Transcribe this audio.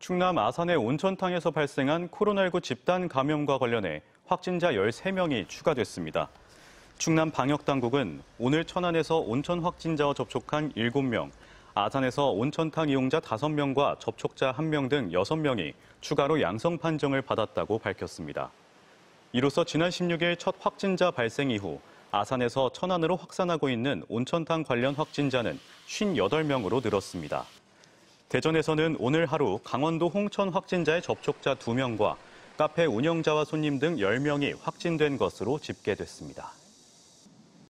충남 아산의 온천탕에서 발생한 코로나19 집단 감염과 관련해 확진자 13명이 추가됐습니다. 충남 방역당국은 오늘 천안에서 온천 확진자와 접촉한 7명, 아산에서 온천탕 이용자 5명과 접촉자 1명 등 6명이 추가로 양성 판정을 받았다고 밝혔습니다. 이로써 지난 16일 첫 확진자 발생 이후 아산에서 천안으로 확산하고 있는 온천탕 관련 확진자는 58명으로 늘었습니다. 대전에서는 오늘 하루 강원도 홍천 확진자의 접촉자 2명과 카페 운영자와 손님 등 10명이 확진된 것으로 집계됐습니다.